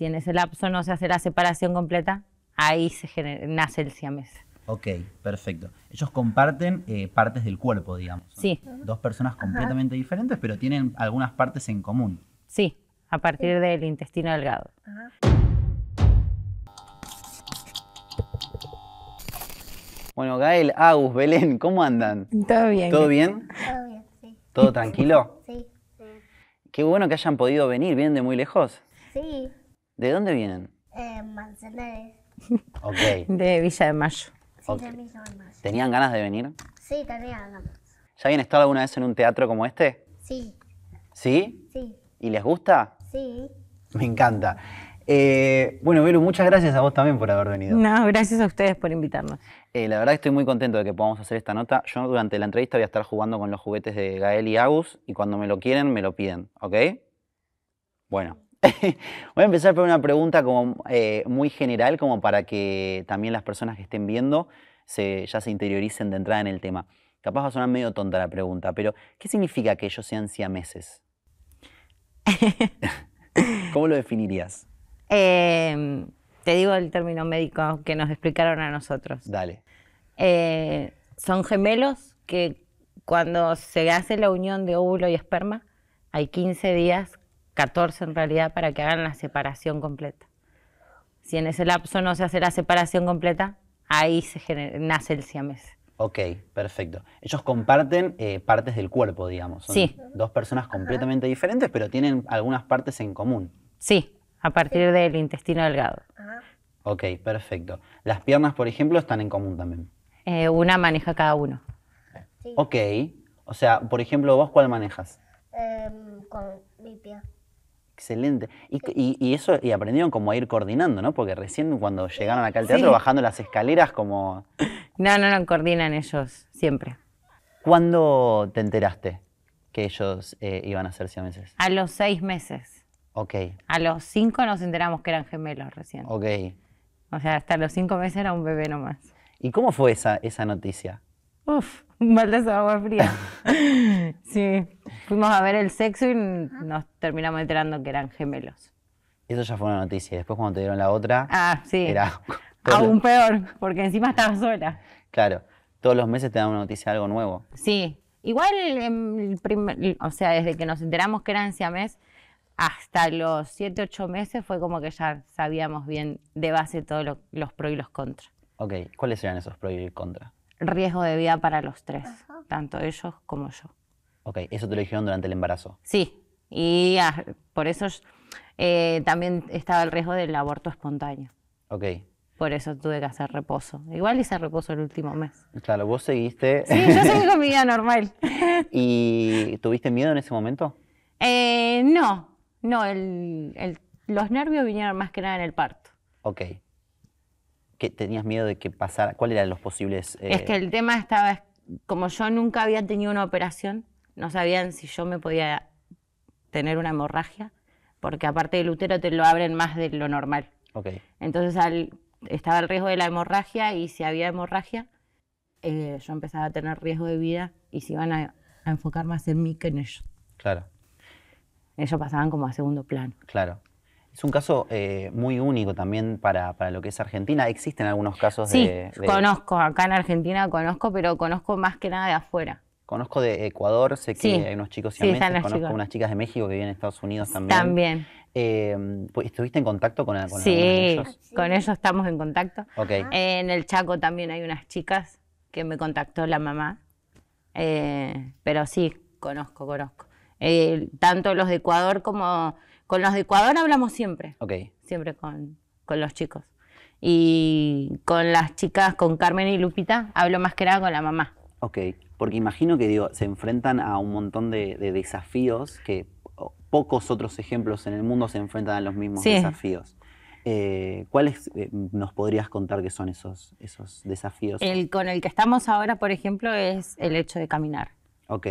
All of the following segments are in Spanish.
si en ese lapso no se hace la separación completa, ahí se genera, nace el siamés. Ok, perfecto. Ellos comparten eh, partes del cuerpo, digamos. Sí. Dos personas completamente diferentes, pero tienen algunas partes en común. Sí, a partir del intestino delgado. Bueno, Gael, Agus, Belén, ¿cómo andan? Todo bien. ¿Todo bien? Todo bien, sí. ¿Todo tranquilo? Sí. sí. Qué bueno que hayan podido venir, vienen de muy lejos. Sí. ¿De dónde vienen? Eh, Manzanares. Ok. De Villa de Mayo. de Villa de Mayo. ¿Tenían ganas de venir? Sí, tenían ganas. ¿Ya habían estado alguna vez en un teatro como este? Sí. ¿Sí? Sí. ¿Y les gusta? Sí. Me encanta. Eh, bueno, Belu, muchas gracias a vos también por haber venido. No, gracias a ustedes por invitarnos. Eh, la verdad que estoy muy contento de que podamos hacer esta nota. Yo durante la entrevista voy a estar jugando con los juguetes de Gael y Agus y cuando me lo quieren, me lo piden, ¿ok? Bueno. Voy a empezar por una pregunta como, eh, muy general, como para que también las personas que estén viendo ya se interioricen de entrada en el tema. Capaz va a sonar medio tonta la pregunta, pero ¿qué significa que ellos sean siameses? ¿Cómo lo definirías? Em, te digo el término médico que nos explicaron a nosotros. Dale. Eh, son gemelos que cuando se hace la unión de óvulo y esperma, hay 15 días 14 en realidad, para que hagan la separación completa. Si en ese lapso no se hace la separación completa, ahí se genera, nace el siamés. Ok, perfecto. Ellos comparten eh, partes del cuerpo, digamos. Son sí. Dos personas completamente diferentes, pero tienen algunas partes en común. Sí, a partir del intestino delgado. Ajá. Ah. Ok, perfecto. Las piernas, por ejemplo, están en común también. Eh, una maneja cada uno. Sí. Ok. O sea, por ejemplo, ¿vos cuál manejas? Em, con mi pie. Excelente. Y, eso, y aprendieron como a ir coordinando, ¿no? Porque recién cuando llegaron acá al teatro, bajando las escaleras, como. No, no, no, coordinan ellos, siempre. ¿Cuándo te enteraste que ellos eh, iban a ser meses A los seis meses. Ok. A los cinco nos enteramos que eran gemelos recién. Ok. O sea, hasta los cinco meses era un bebé nomás. ¿Y cómo fue esa, esa noticia? Uf, un balde de agua fría. sí. Fuimos a ver el sexo y nos terminamos enterando que eran gemelos. Eso ya fue una noticia. Después cuando te dieron la otra, ah, era aún peor, porque encima estaba sola. Claro, todos los meses te dan una noticia de algo nuevo. Sí, igual, em, o sea, desde que nos enteramos que eran siamés, hasta los 7, 8 meses fue como que ya sabíamos bien de base todos los pros y los contras. Ok, ¿cuáles eran esos pros y contras? riesgo de vida para los tres, tanto ellos como yo. Ok, eso te lo dijeron durante el embarazo. Sí, y ah, por eso eh, también estaba el riesgo del aborto espontáneo. Ok. Por eso tuve que hacer reposo. Igual hice reposo el último mes. Claro, vos seguiste. Sí, yo seguí con mi vida normal. ¿Y tuviste miedo en ese momento? Eh, no, no, los nervios vinieron más que nada en el parto. Ok que tenías miedo de que pasara? ¿Cuáles eran los posibles...? Eh? Es que el tema estaba, como yo nunca había tenido una operación, no sabían si yo me podía tener una hemorragia, porque aparte del útero te lo abren más de lo normal. Okay. Entonces estaba el riesgo de la hemorragia y si había hemorragia, eh, yo empezaba a tener riesgo de vida y se iban a, a enfocar más en mí que en ellos. Claro. Ellos pasaban como a segundo plano. Claro. Es un caso eh, muy único también para, para, lo que es Argentina. Existen algunos casos de, Conozco, acá en Argentina conozco, pero conozco más que nada de afuera. Conozco de Ecuador, sé que hay unos chicos sí, conozco unas chicas de México que viven en Estados Unidos también. También. Em, ¿Estuviste en contacto con, con ellos? Sí, con ellos estamos en contacto. en el Chaco también hay unas chicas que me contactó la mamá. Eh, pero sí, conozco, conozco. Eh, tanto los de Ecuador como con los de Ecuador hablamos siempre. Siempre con, los chicos. Y con las chicas, con Carmen y Lupita, hablo más que nada con la mamá. Ok, porque imagino que se enfrentan a un montón de, desafíos que pocos otros ejemplos en el mundo se enfrentan a los mismos desafíos. Eh, ¿Cuáles eh, nos podrías contar que son esos, esos desafíos? El con el que estamos ahora, por ejemplo, es el hecho de caminar. Ok.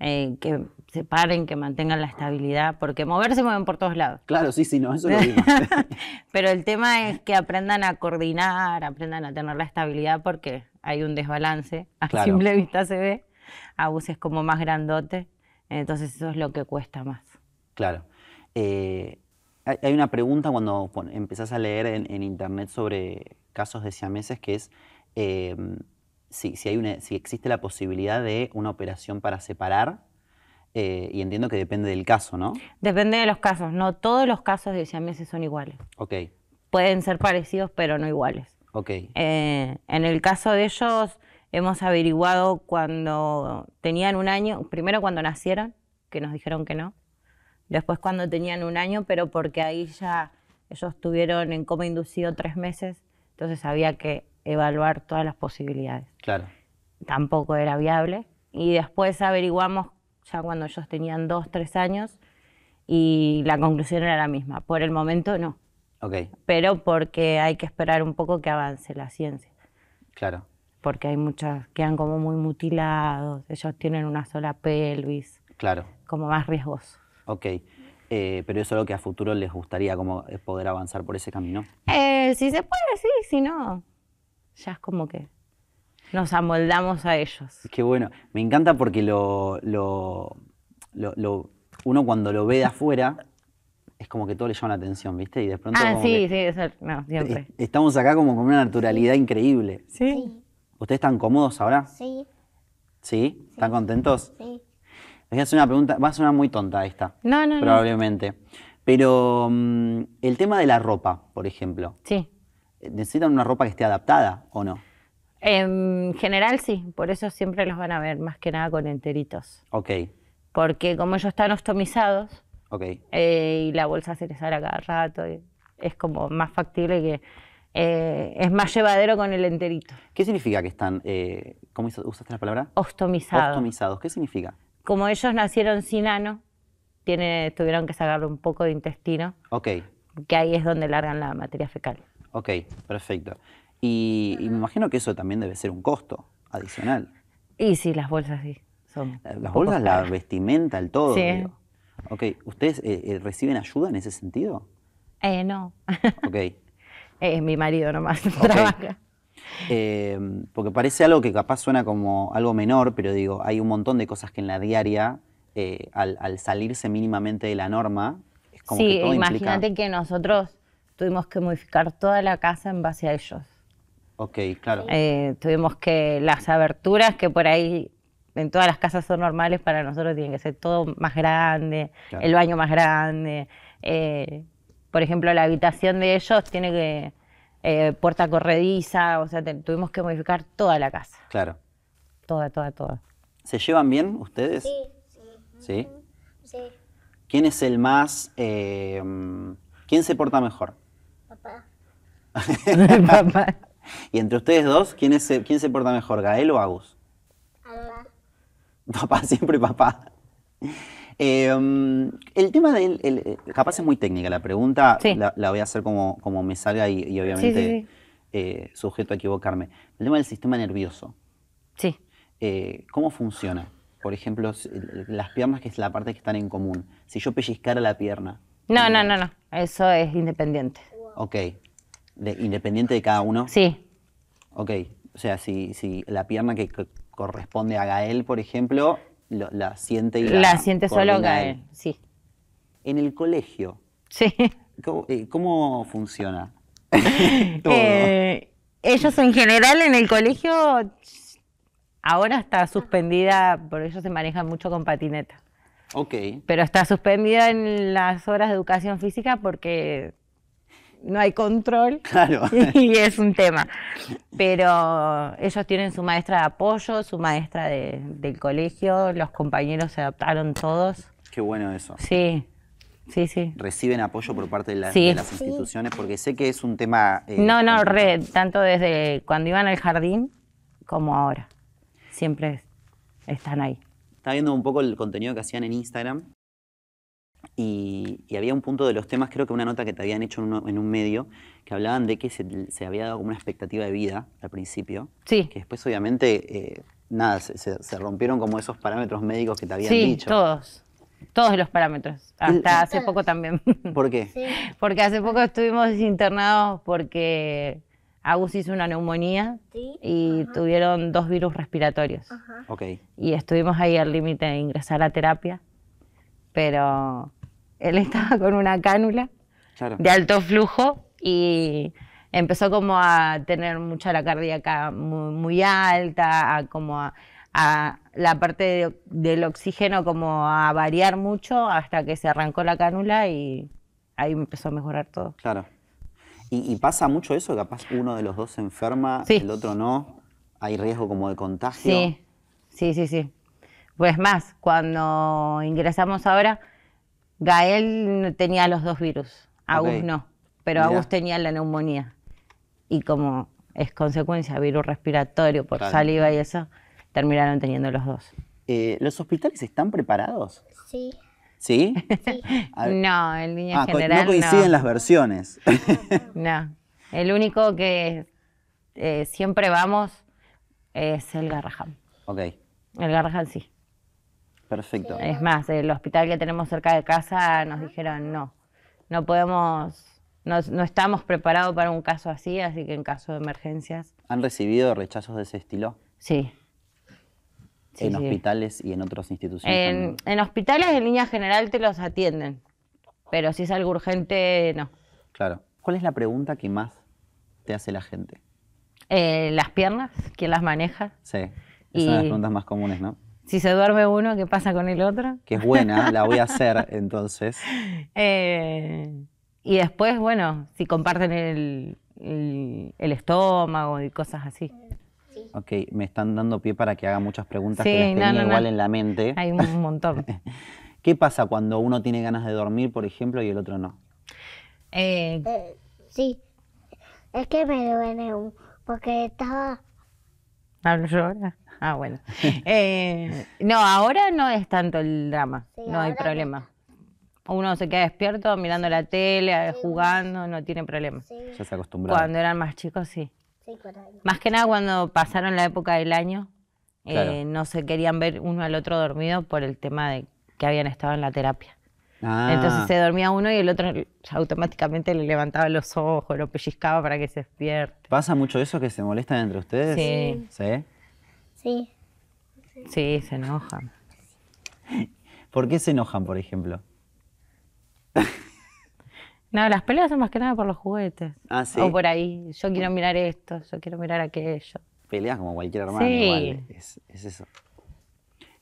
Eh, que se paren, que mantengan la estabilidad, porque moverse mueven por todos lados. Claro, sí, sí, no, eso lo digo. Pero el tema es que aprendan a coordinar, aprendan a tener la estabilidad, porque hay un desbalance, a simple vista se ve, a buses como más grandote, entonces eso es lo que cuesta más. Claro. Eh, hay una pregunta cuando empezás a leer en, internet sobre casos de siameses que es... Eh, si, existe la posibilidad de una operación para separar, eh, y entiendo que depende del caso, ¿no? Depende de los casos, no todos los casos de meses son iguales. Ok. Pueden ser parecidos, pero no iguales. Eh, en el caso de ellos, hemos averiguado cuando tenían un año, primero cuando nacieron, que nos dijeron que no, después cuando tenían un año, pero porque ahí ya ellos tuvieron en coma inducido tres meses, entonces había que evaluar todas las posibilidades. Claro. Tampoco era viable. Y después averiguamos, ya cuando ellos tenían dos, tres años, y la conclusión era la misma. Por el momento no. Okay. Pero porque hay que esperar un poco que avance la ciencia. Claro. Porque hay muchas, quedan como muy mutilados, ellos tienen una sola pelvis. Claro. Como más riesgoso. Ok. Eh, pero eso es lo que a futuro les gustaría, como poder avanzar por ese camino. Eh, si se puede, sí, si no ya es como que nos amoldamos a ellos. Qué bueno, me encanta porque lo, lo, uno cuando lo ve de afuera es como que todo le llama la atención, ¿viste? Y de pronto. Ah, sí, sí, eso, no, siempre. Estamos acá como con una naturalidad increíble. Sí. ¿Ustedes están cómodos ahora? Sí. ¿Sí? sí. están contentos? Sí. Les voy a hacer una pregunta, va a sonar muy tonta esta. No, no, no. Probablemente. Pero mm, el tema de la ropa, por ejemplo. Sí necesitan una ropa que esté adaptada o no. En general sí, por eso siempre los van a ver más que nada con enteritos. Ok. Porque como ellos están ostomizados okay. Eh, y la bolsa se les sale cada rato, es como más factible que eh, es más llevadero con el enterito. ¿Qué significa que están, eh, cómo usaste la palabra? Ostomizados. Ostomizados, ¿qué significa? Como ellos nacieron sin ano, tuvieron que sacarle un poco de intestino. Ok. Que ahí es donde largan la materia fecal. Ok, perfecto. Y, me imagino que eso también debe ser un costo adicional. Y sí, las bolsas sí. Son eh, las bolsas, la vestimenta, el todo. Sí. Ok, ¿ustedes eh, eh, reciben ayuda en ese sentido? Eh, no. Ok. Es mi marido nomás, trabaja. porque parece algo que capaz suena como algo menor, pero digo, hay un montón de cosas que en la diaria, al, salirse mínimamente de la norma, es como sí, que todo imagínate que nosotros tuvimos que modificar toda la casa en base a ellos. Ok, claro. Eh, tuvimos que las aberturas que por ahí en todas las casas son normales, para nosotros tienen que ser todo más grande, el baño más grande. Eh, por ejemplo, la habitación de ellos tiene que eh, puerta corrediza, o sea, tuvimos que modificar toda la casa. Claro. Toda, toda, toda. ¿Se llevan bien ustedes? Sí. ¿Sí? Sí. ¿Quién es el más... ¿Quién se porta mejor? Y entre ustedes dos, ¿quién, ¿quién se porta mejor, Gael o Agus? Papá. siempre papá. Em, el tema de El, capaz es muy técnica la pregunta, la, voy a hacer como, como me salga y, obviamente eh, sujeto a equivocarme. El tema del sistema nervioso. Sí. Eh, ¿Cómo funciona? Por ejemplo, las piernas, que es la parte que están en común. Si yo pellizcara la pierna. No, no, no, no. Eso es independiente. Ok. ¿Independiente de cada uno? Sí. Ok, o sea, si, si la pierna que corresponde a Gael, por ejemplo, la siente y la... La siente solo Gael, sí. En el colegio. Sí. ¿Cómo, eh, funciona? Eh, ellos en general en el colegio, ahora está suspendida, porque ellos se manejan mucho con patineta. Ok. Pero está suspendida en las horas de educación física porque no hay control y es un tema. Pero ellos tienen su maestra de apoyo, su maestra del colegio, los compañeros se adaptaron todos. Qué bueno eso. Sí, sí, sí. ¿Reciben apoyo por parte de, las instituciones? Porque sé que es un tema... Eh, no, no, tanto desde cuando iban al jardín como ahora. Siempre están ahí. Estaba viendo un poco el contenido que hacían en Instagram y, había un punto de los temas, creo que una nota que te habían hecho en, un medio, que hablaban de que se, había dado como una expectativa de vida al principio. Sí. Que después, obviamente, eh, nada, se, rompieron como esos parámetros médicos que te habían dicho. Sí, todos. Todos los parámetros. Hasta hace poco también. ¿Por qué? Porque hace poco estuvimos internados porque Agus hizo una neumonía y tuvieron dos virus respiratorios. Ajá. Y estuvimos ahí al límite de ingresar a terapia pero él estaba con una cánula de alto flujo y empezó como a tener mucha la cardíaca muy, alta, a como a, la parte del oxígeno como a variar mucho hasta que se arrancó la cánula y ahí empezó a mejorar todo. Claro. ¿Y, pasa mucho eso? Capaz uno de los dos se enferma, el otro no. ¿Hay riesgo como de contagio? Sí, sí, sí, sí. Pues más, cuando ingresamos ahora, Gael tenía los dos virus, Agus no, pero Agus tenía la neumonía. Y como es consecuencia virus respiratorio por saliva y eso, terminaron teniendo los dos. Eh, ¿Los hospitales están preparados? Sí. ¿Sí? No, en línea ah, general. No coinciden las versiones. no. El único que eh, siempre vamos es el Garrahan. Ok. El Garrahan sí. Perfecto. Es más, el hospital que tenemos cerca de casa nos dijeron no, no podemos, no, estamos preparados para un caso así, así que en caso de emergencias. ¿Han recibido rechazos de ese estilo? Sí. en hospitales y en otras instituciones. En, hospitales en línea general te los atienden, pero si es algo urgente, no. Claro. ¿Cuál es la pregunta que más te hace la gente? Eh, las piernas, ¿quién las maneja? Sí. Es las preguntas más comunes, ¿no? si se duerme uno, ¿qué pasa con el otro? Que es buena, la voy a hacer entonces. Eh, y después, bueno, si comparten el, estómago y cosas así. Ok, me están dando pie para que haga muchas preguntas que les igual en la mente. Hay un montón. ¿Qué pasa cuando uno tiene ganas de dormir, por ejemplo, y el otro no? Eh, eh, sí, es que me duele porque estaba ¿Hablo yo Ah, bueno. Eh, no, ahora no es tanto el drama, no hay problema. Uno se queda despierto mirando la tele, eh, jugando, no tiene problema. Ya se Cuando eran más chicos, sí. Más que nada cuando pasaron la época del año, eh, no se querían ver uno al otro dormido por el tema de que habían estado en la terapia. Entonces ah. se dormía uno y el otro automáticamente le levantaba los ojos, lo pellizcaba para que se despierte. ¿Pasa mucho eso que se molestan entre ustedes? Sí. ¿Sí? Sí. Sí, se enojan. ¿Por qué se enojan, por ejemplo? No, las peleas son más que nada por los juguetes. Ah, sí. O por ahí. Yo quiero mirar esto, yo quiero mirar aquello. Peleas como cualquier hermano, igual. es eso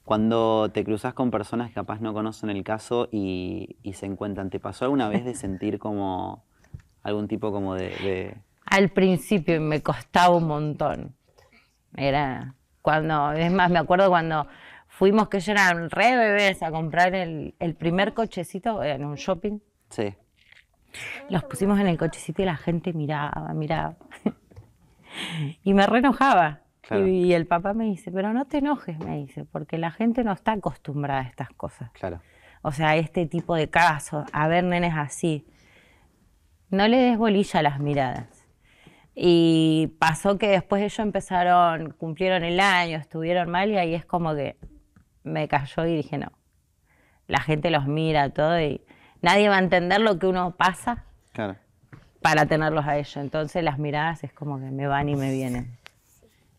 cuando te cruzas con personas que capaz no conocen el caso y, se encuentran, ¿te pasó alguna vez de sentir como algún tipo como de, Al principio me costaba un montón. Era cuando, es más, me acuerdo cuando fuimos que yo eran re bebés a comprar el, primer cochecito en un shopping. Sí. Los pusimos en el cochecito y la gente miraba, miraba. y me re y, el papá me dice, pero no te enojes, me dice, porque la gente no está acostumbrada a estas cosas. Claro. O sea, a este tipo de casos, a ver nenes así. No le des bolilla a las miradas. Y pasó que después ellos empezaron, cumplieron el año, estuvieron mal y ahí es como que me cayó y dije, no, la gente los mira todo y nadie va a entender lo que uno pasa para tenerlos a ellos. Entonces las miradas es como que me van y me vienen.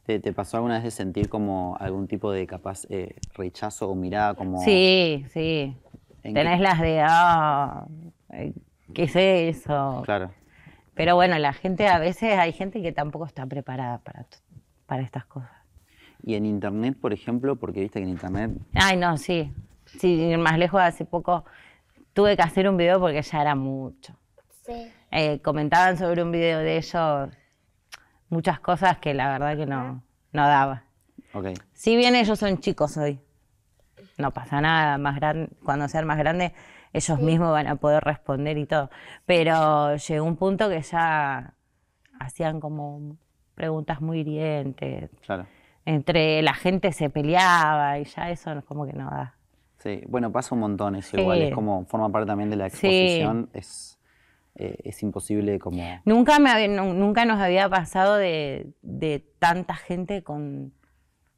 ¿Te, pasó alguna vez de sentir como algún tipo de capaz eh, rechazo o mirada como... Sí, sí. Tenés las de, ah, eh, ¿qué es eso? Claro. Pero bueno, la gente, a veces hay gente que tampoco está preparada para, para estas cosas. ¿Y en internet, por ejemplo? Porque viste que en internet... Ay, no, sí. Sí, más lejos, hace poco tuve que hacer un video porque ya era mucho. Sí. Eh, comentaban sobre un video de ellos muchas cosas que la verdad que no, no daba. Si bien ellos son chicos hoy, no pasa nada, más cuando sean más grandes ellos mismos van a poder responder y todo. Pero llegó un punto que ya hacían como preguntas muy hirientes. Claro. Entre la gente se peleaba y ya eso como que no da. Sí, bueno, pasa un montón eso igual, es como forma parte también de la exposición, eh, es imposible como... Nunca, me nunca nos había pasado de, de, tanta gente con...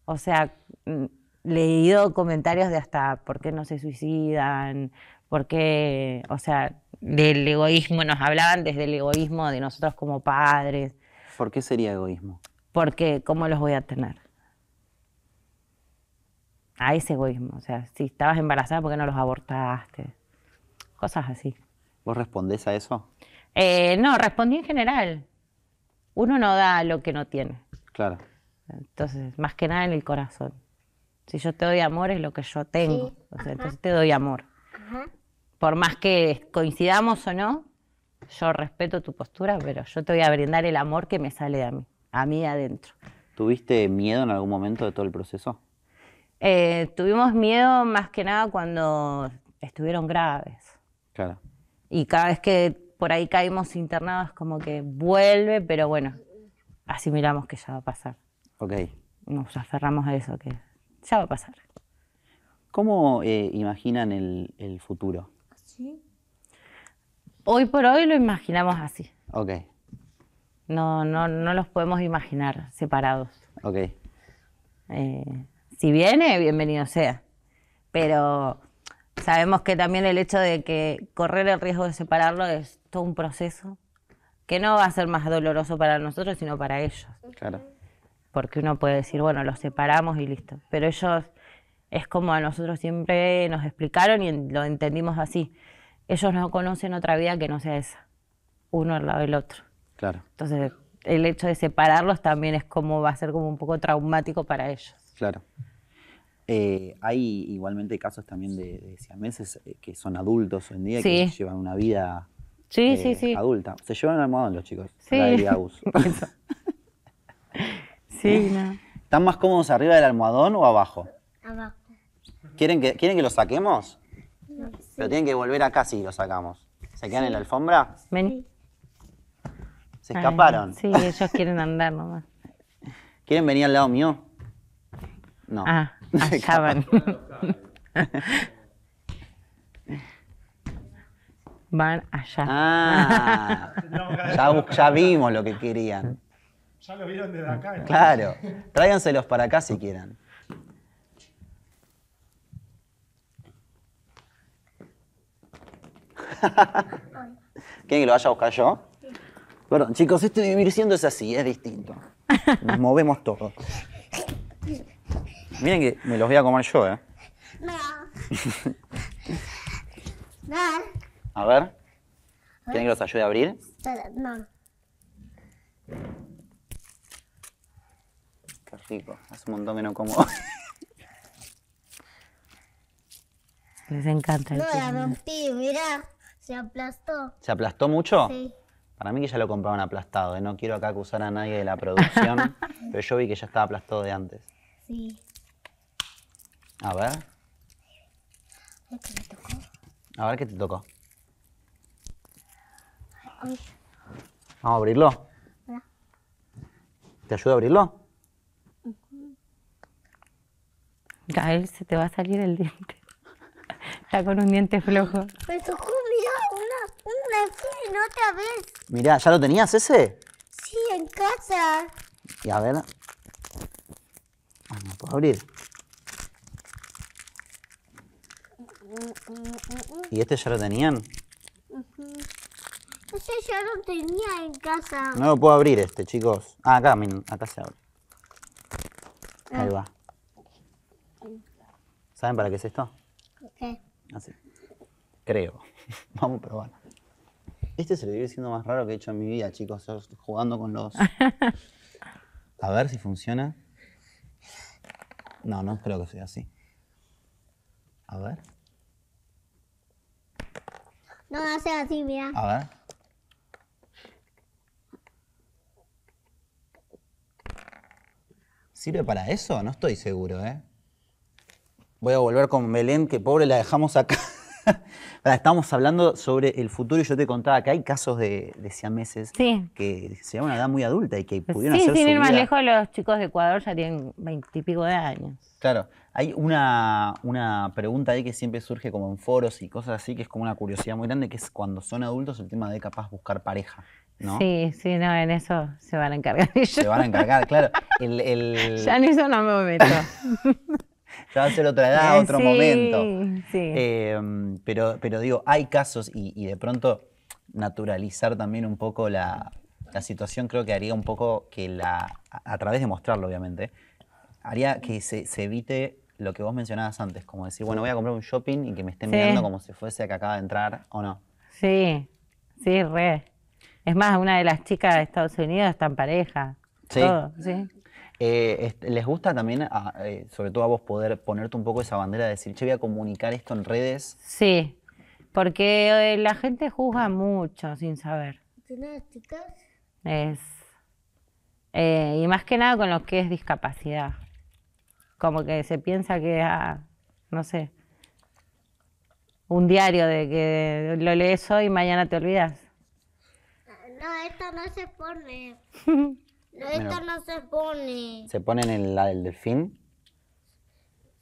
O sea, mm, leído comentarios de hasta por qué no se suicidan, por qué... O sea, del egoísmo, nos hablaban desde el egoísmo de nosotros como padres. ¿Por qué sería egoísmo? Porque, ¿cómo los voy a tener? A ah, ese egoísmo. O sea, si estabas embarazada, ¿por qué no los abortaste? Cosas así. ¿Vos respondés a eso? Eh, no, respondí en general. Uno no da lo que no tiene. Claro. Entonces, más que nada en el corazón. Si yo te doy amor es lo que yo tengo. entonces te doy amor. Por más que coincidamos o no, yo respeto tu postura, pero yo te voy a brindar el amor que me sale de mí, a mí adentro. ¿Tuviste miedo en algún momento de todo el proceso? Eh, tuvimos miedo más que nada cuando estuvieron graves. Claro. Y cada vez que por ahí caemos internados, como que vuelve, pero bueno, así miramos que ya va a pasar. Ok. Nos aferramos a eso, que ya va a pasar. ¿Cómo eh, imaginan el, futuro? Hoy por hoy lo imaginamos así. Ok. No, no, no los podemos imaginar separados. Ok. Eh, si viene, bienvenido sea. Pero sabemos que también el hecho de que correr el riesgo de separarlo es todo un proceso que no va a ser más doloroso para nosotros, sino para ellos. Claro. Porque uno puede decir, bueno, los separamos y listo. Pero ellos, es como a nosotros siempre nos explicaron y lo entendimos así. Ellos no conocen otra vida que no sea esa. Uno al lado del otro. Claro. Entonces, el hecho de separarlos también es como va a ser como un poco traumático para ellos. Claro. Eh, hay igualmente casos también de, de siameses eh, que son adultos hoy en día, que llevan una vida eh, adulta. Se llevan almohadón los chicos. Sí. La sí, no. ¿Están más cómodos arriba del almohadón o abajo? Abajo. ¿Quieren que, ¿quieren que lo saquemos? No, Pero tienen que volver acá si lo sacamos. ¿Se quedan en la alfombra? Vení. Se escaparon. sí, ellos quieren andar nomás. ¿Quieren venir al lado mío? No. Ah. Acaban. Van allá. Ah. ya, vimos lo que querían. Ya lo vieron desde acá. Claro, tráiganselos para acá si quieran. ¿Quieren que lo vaya a buscar yo? Perdón, chicos, este vivir siendo es así, es distinto. Nos movemos todos. Miren que me los voy a comer yo, ¿eh? No. no. A ver. ¿Quieren que los ayude a abrir? No. Qué rico. Hace un montón que no como. Les encanta el No, la rompí, mirá. Se aplastó. ¿Se aplastó mucho? Sí. Para mí que ya lo compraban aplastado. Y eh. No quiero acá acusar a nadie de la producción, pero yo vi que ya estaba aplastado de antes. Sí. A ver. A ver qué te tocó. Vamos a abrirlo. ¿Te ayuda a abrirlo? Eh, se te va a salir el diente. Está con un diente flojo. Me tocó, mirá, una, una otra vez. Mirá, ¿ya lo tenías ese? Sí, en casa. Y a ver. Ah, no puedo abrir. ¿Y este ya lo tenían? Ese lo tenía en casa. No lo puedo abrir este, chicos. Ah, acá, acá se abre. Ah. Ahí va. ¿Saben para qué es esto? Así. Ah, creo. Vamos a probar. Este se lo viene siendo más raro que he hecho en mi vida, chicos. Jugando con los... A ver si funciona. No, no creo que sea así. A ver. No hace así, mira. A ver. ¿Sirve para eso? No estoy seguro, ¿eh? Voy a volver con Belén, que pobre la dejamos acá. Estamos hablando sobre el futuro y yo te contaba que hay casos de, de siameses que se llaman una edad muy adulta y que pudieron sí, hacer sin más lejos, los chicos de Ecuador ya tienen veintipico de años. Claro. Hay una, pregunta ahí que siempre surge como en foros y cosas así, que es como una curiosidad muy grande, que es cuando son adultos el tema de capaz buscar pareja. ¿No? Sí, sí, no, en eso se van a encargar ellos. Se van a encargar, claro. El, Ya en eso no me meto. ya a ser otra edad, eh, otro momento. Em, pero, pero digo, hay casos y, de pronto naturalizar también un poco la, situación creo que haría un poco que la, a, través de mostrarlo obviamente, haría que se, evite lo que vos mencionabas antes, como decir, bueno, voy a comprar un shopping y que me estén mirando como si fuese que acaba de entrar o no. Sí, sí, re. Es más, una de las chicas de Estados Unidos está en pareja. Sí. sí. Eh, les gusta también, ah, eh, sobre todo a vos, poder ponerte un poco esa bandera de decir, che, voy a comunicar esto en redes. Sí, porque eh, la gente juzga mucho sin saber. ¿Tienes chicas? Es. y más que nada con lo que es discapacidad. Como que se piensa que, a, ah, no sé, un diario de que lo lees hoy y mañana te olvidas. Ah, no, esto no se pone. Esto no se pone. ¿Se pone en la del delfín?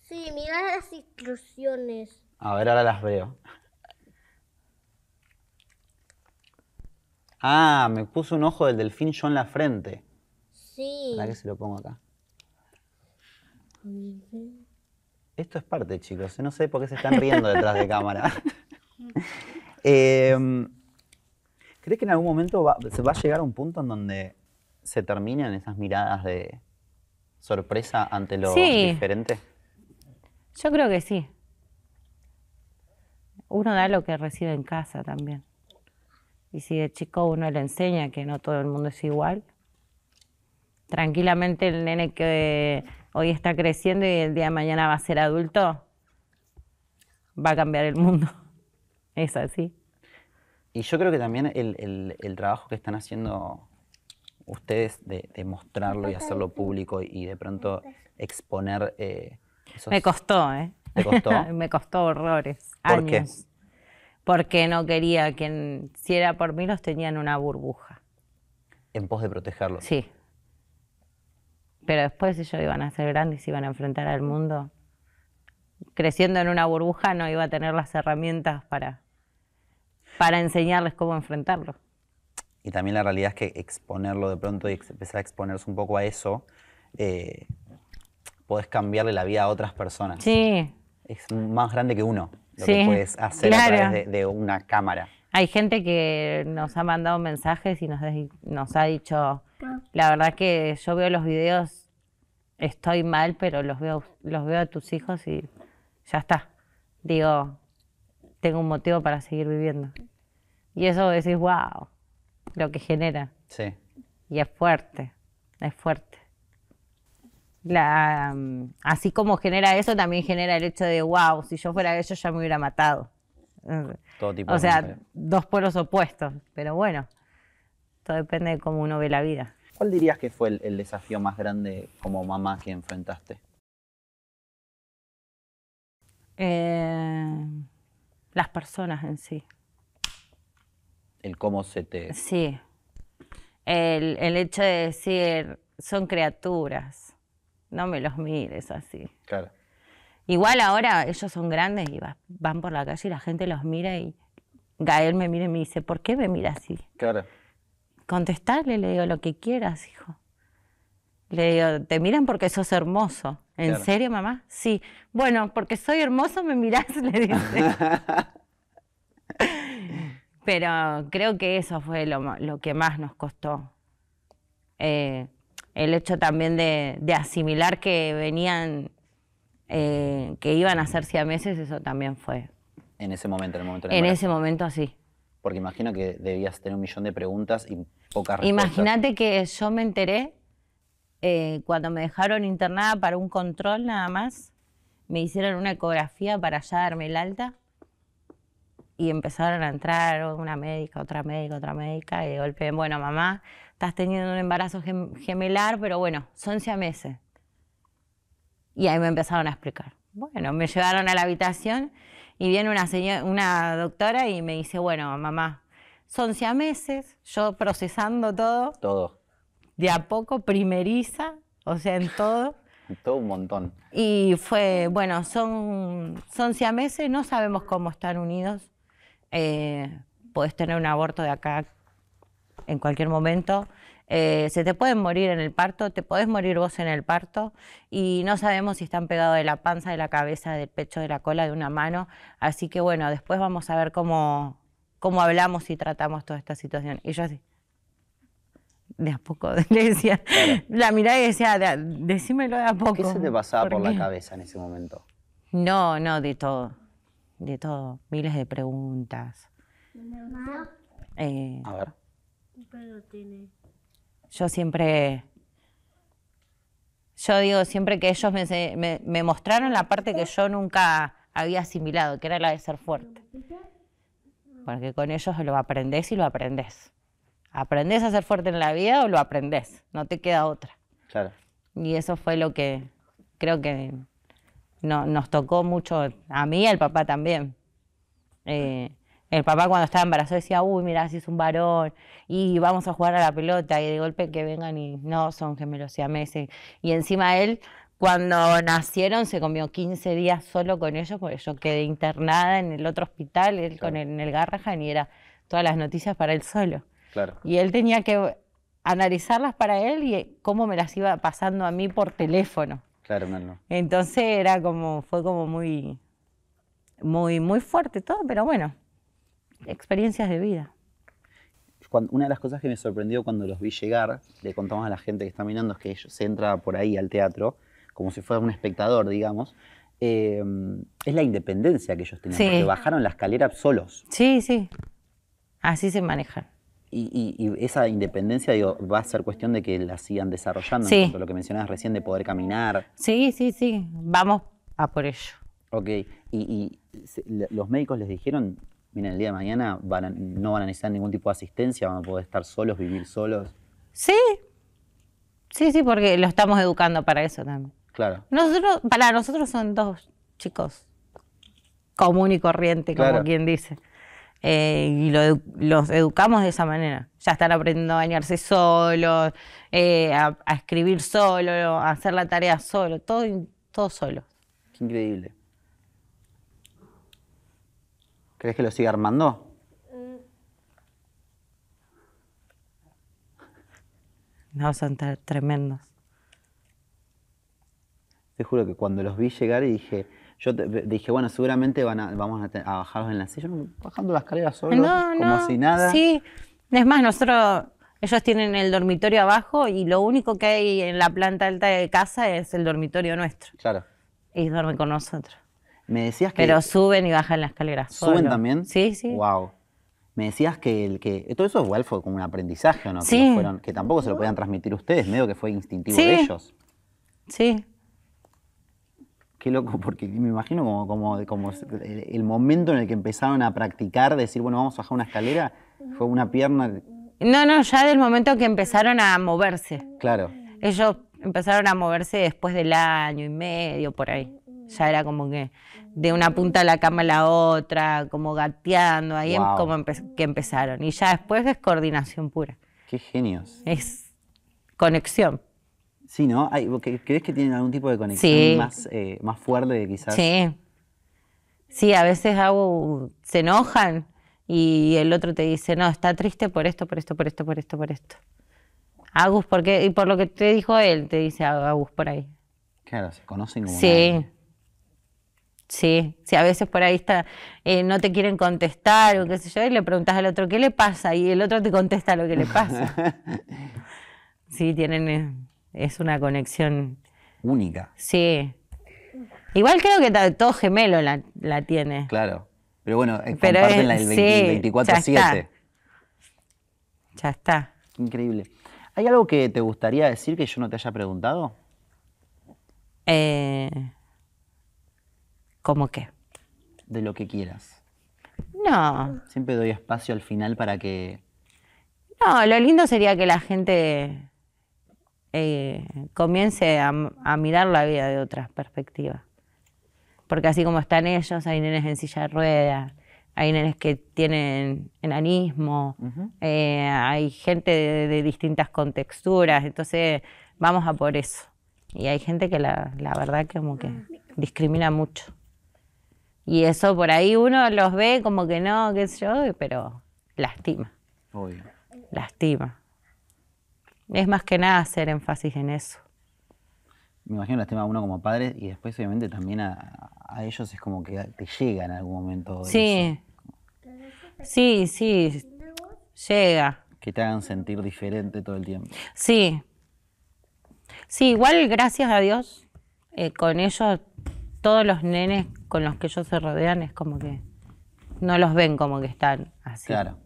Sí, mira las instrucciones. A ver, ahora las veo. Ah, me puso un ojo del delfín yo en la frente. Sí. Para que se lo pongo acá. Esto es parte, chicos. No sé por qué se están riendo detrás de cámara. eh, ¿Crees que en algún momento se va a llegar a un punto en donde se terminan esas miradas de sorpresa ante lo diferente? Yo creo que sí. Uno da lo que recibe en casa también. Y si de chico uno le enseña que no todo el mundo es igual, tranquilamente el nene que hoy está creciendo y el día de mañana va a ser adulto, va a cambiar el mundo. Es así. Y yo creo que también el trabajo que están haciendo ustedes de, mostrarlo y hacerlo público y de pronto exponer eh, Me costó, ¿eh? costó? Me costó horrores, ¿Por Qué? Porque no quería que, si era por mí, los tenían una burbuja. En pos de protegerlos. Sí. Pero después ellos iban a ser grandes, y iban a enfrentar al mundo. Creciendo en una burbuja no iba a tener las herramientas para, para enseñarles cómo enfrentarlo. Y también la realidad es que exponerlo de pronto y empezar a exponerse un poco a eso, eh, podés cambiarle la vida a otras personas. Sí. Es más grande que uno lo que puedes hacer a través de, una cámara. Hay gente que nos ha mandado mensajes y nos, ha dicho, la verdad que yo veo los videos, estoy mal, pero los veo, los veo a tus hijos y ya está. Digo, tengo un motivo para seguir viviendo. Y eso decís, wow lo que genera. Sí. Y es fuerte, es fuerte. Mm, así como genera eso, también genera el hecho de, wow, si yo fuera eso ya me hubiera matado. Todo tipo o sea, dos polos opuestos, pero bueno, todo depende de cómo uno ve la vida. ¿Cuál dirías que fue el, desafío más grande como mamá que enfrentaste? Eh, las personas en sí el cómo se te... Sí, el, hecho de decir, son criaturas, no me los mires así. Claro. Igual ahora ellos son grandes y van por la calle y la gente los mira y Gael me mira y me dice, ¿por qué me mira así? Claro. Contestarle, le digo lo que quieras, hijo. Le digo, te miran porque sos hermoso. ¿En serio, mamá? Sí. Bueno, porque soy hermoso me miras le dice. Pero creo que eso fue lo, que más nos costó. Eh, el hecho también de, asimilar que venían, eh, que iban a ser meses, eso también fue. En ese momento, en el momento. en ese momento, sí. Porque imagino que debías tener un millón de preguntas y pocas respuestas. Imagínate que yo me enteré eh, cuando me dejaron internada para un control nada más. Me hicieron una ecografía para ya darme el alta y empezaron a entrar oh, una médica, otra médica, otra médica, y de golpe, bueno, mamá, estás teniendo un embarazo gemelar, pero bueno, son meses. Y ahí me empezaron a explicar. Bueno, me llevaron a la habitación y viene una, señora, una doctora y me dice, bueno, mamá, son meses, yo procesando todo. Todo. De a poco, primeriza, o sea, en todo. Todo un montón. Y fue, bueno, son, son siameses, no sabemos cómo están unidos. Eh, podés tener un aborto de acá en cualquier momento. Eh, se te pueden morir en el parto, te podés morir vos en el parto y no sabemos si están pegados de la panza, de la cabeza, del pecho, de la cola, de una mano. Así que bueno, después vamos a ver cómo, cómo hablamos y tratamos toda esta situación. Y yo así, de a poco, le decía, la mirada y decía, decímelo de a poco. ¿Qué se te pasaba por la cabeza en ese momento? No, no, de todo de todo, miles de preguntas. Eh, a ver. Yo siempre, yo digo siempre que ellos me, mostraron la parte que yo nunca había asimilado, que era la de ser fuerte. Porque con ellos lo aprendes y lo aprendés. Aprendés a ser fuerte en la vida o lo aprendes, no te queda otra. Claro. Y eso fue lo que creo que nos tocó mucho, a mí y al papá también. Eh, el papá cuando estaba embarazado decía, uy, mira, si es un varón, y vamos a jugar a la pelota, y de golpe que vengan y no, son gemelos y meses. Y encima él, cuando nacieron, se comió 15 días solo con ellos, porque yo quedé internada en el otro hospital, él con el, en el Garrahan, y era todas las noticias para él solo. Y él tenía que analizarlas para él y cómo me las iba pasando a mí por teléfono. Claro, Entonces era como, fue como muy, muy, muy fuerte todo, pero bueno, experiencias de vida. una de las cosas que me sorprendió cuando los vi llegar, le contamos a la gente que está mirando, es que ellos, se entra por ahí al teatro, como si fuera un espectador, digamos, eh, es la independencia que ellos tenían, porque bajaron la escalera solos. Sí, sí, así se manejan. Y, esa independencia va a ser cuestión de que la sigan desarrollando, lo que mencionabas recién de poder caminar. Sí, sí, sí, vamos a por ello. Ok, y, los médicos les dijeron, miren, el día de mañana no van a necesitar ningún tipo de asistencia, van a poder estar solos, vivir solos. Sí, sí, sí, porque lo estamos educando para eso también. Claro. Nosotros, para nosotros son dos chicos común y corriente, como quien dice. Eh, y los educamos de esa manera. Ya están aprendiendo a bañarse solo eh, a, escribir solo, a hacer la tarea solo, todo, todo solo. increíble. ¿Crees que lo sigue armando? Mm. No, son tremendos. Te juro que cuando los vi llegar y dije, yo dije, bueno, seguramente van a, vamos a, bajarlos en la silla, bajando las escaleras solo, como si nada. Sí, es más, nosotros, ellos tienen el dormitorio abajo y lo único que hay en la planta alta de casa es el dormitorio nuestro. Claro. Y duermen con nosotros. Me decías que. Pero suben y bajan las escaleras. ¿Suben también? Sí, sí. Wow. Me decías que el que. Todo eso igual fue como un aprendizaje, ¿no? Que, fueron, que tampoco se lo podían transmitir ustedes, medio que fue instintivo de ellos. Sí. Qué loco, porque me imagino como, el, momento en el que empezaron a practicar, decir, bueno, vamos a bajar una escalera, fue una pierna. No, no, ya del momento que empezaron a moverse. Claro. Ellos empezaron a moverse después del año y medio, por ahí. Ya era como que de una punta de la cama a la otra, como gateando, ahí em- como que empezaron. Y ya después es coordinación pura. Qué genios. Es conexión. Sí, ¿no? ¿Crees que tienen algún tipo de conexión más, eh, más fuerte quizás? Sí. Sí, a veces hago, se enojan y el otro te dice, no, está triste por esto, por esto, por esto, por esto, por esto. Agus, ¿por qué? y por lo que te dijo él, te dice Agus por ahí. Claro, se conocen como. Sí. Sí, sí, a veces por ahí está, eh, no te quieren contestar o qué sé yo, y le preguntas al otro qué le pasa y el otro te contesta lo que le pasa. sí, tienen. Eh, es una conexión única. Sí. Igual creo que todo gemelo la, tiene. Claro. Pero bueno, eh, Pero el 24-7. ya, está. Increíble. ¿Hay algo que te gustaría decir que yo no te haya preguntado? Eh, ¿Cómo qué? De lo que quieras. No. Siempre doy espacio al final para que... No, lo lindo sería que la gente eh, comience a, mirar la vida de otras perspectivas. Porque así como están ellos, hay nenes en silla de ruedas, hay nenes que tienen enanismo, eh, hay gente de, distintas contexturas, entonces vamos a por eso. Y hay gente que la, verdad que como que discrimina mucho. Y eso por ahí uno los ve como que no, qué sé yo, pero lastima. Lastima es más que nada hacer énfasis en eso. Me imagino las temas uno como padre y después obviamente también a, ellos es como que te llega en algún momento. Sí, sí, sí, llega. Que te hagan sentir diferente todo el tiempo. Sí, sí, igual gracias a Dios eh, con ellos, todos los nenes con los que ellos se rodean es como que no los ven como que están así. Claro.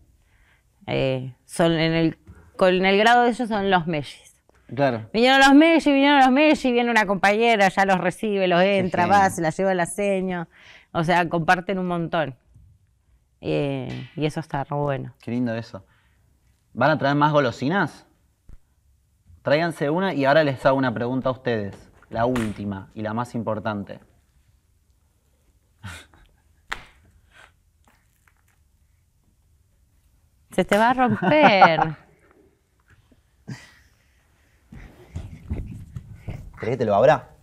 Eh, son en el en el grado de ellos son los mellis. Claro. Vinieron los Messi, vinieron los Messi, viene una compañera, ya los recibe, los entra, va, se la lleva la seño. O sea, comparten un montón. Eh, y eso está bueno. Qué lindo eso. ¿Van a traer más golosinas? Tráiganse una y ahora les hago una pregunta a ustedes. La última y la más importante. Se te va a romper. ¿Querés que te lo abra?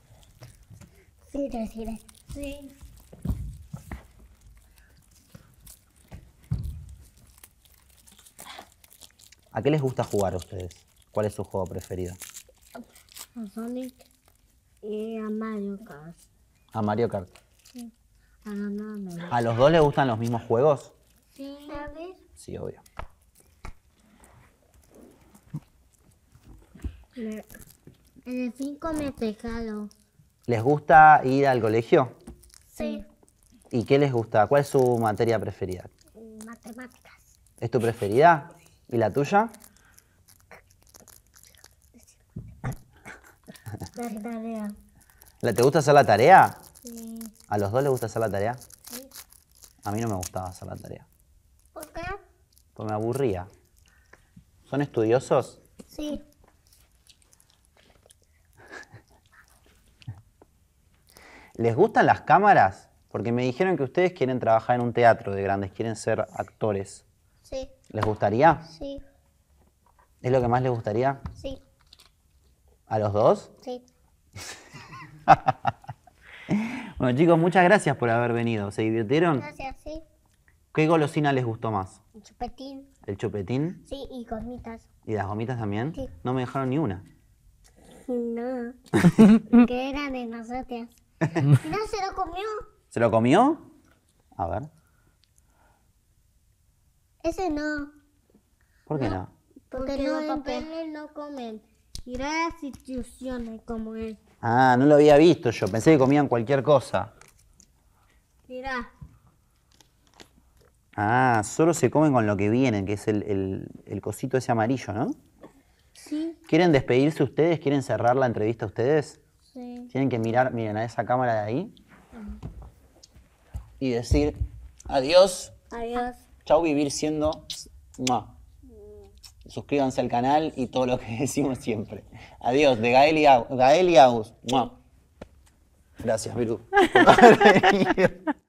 Sí, te lo Sí. ¿A qué les gusta jugar a ustedes? ¿Cuál es su juego preferido? A Sonic y a Mario Kart. ¿A Mario Kart? Sí. A los, dos les gustan los mismos juegos? Sí, ¿sabes? Sí, obvio. En el 5 me pegaron. ¿Les gusta ir al colegio? Sí. ¿Y qué les gusta? ¿Cuál es su materia preferida? Matemáticas. ¿Es tu preferida? ¿Y la tuya? La tarea. ¿Te gusta hacer la tarea? Sí. ¿A los dos les gusta hacer la tarea? Sí. A mí no me gustaba hacer la tarea. ¿Por qué? Porque me aburría. ¿Son estudiosos? Sí. ¿Les gustan las cámaras? Porque me dijeron que ustedes quieren trabajar en un teatro de grandes, quieren ser actores. Sí. ¿Les gustaría? Sí. ¿Es lo que más les gustaría? Sí. ¿A los dos? Sí. bueno, chicos, muchas gracias por haber venido. ¿Se divirtieron? Gracias, sí. ¿Qué golosina les gustó más? El chupetín. ¿El chupetín? Sí, y gomitas. ¿Y las gomitas también? Sí. No me dejaron ni una. No. que eran de nosotras. no, se lo comió. ¿Se lo comió? A ver. Ese no. ¿Por qué no? Porque, no, los papeles no comen. Mirá las como él. Ah, no lo había visto yo. Pensé que comían cualquier cosa. Mirá. Ah, solo se comen con lo que vienen, que es el, el cosito ese amarillo, ¿no? Sí. ¿Quieren despedirse ustedes? ¿Quieren cerrar la entrevista ustedes? Tienen que mirar, miren, a esa cámara de ahí. Y decir adiós. Adiós. Chau, vivir siendo ma. Suscríbanse al canal y todo lo que decimos siempre. Adiós, de Gael y, Gael y Agus. Gracias, Viru.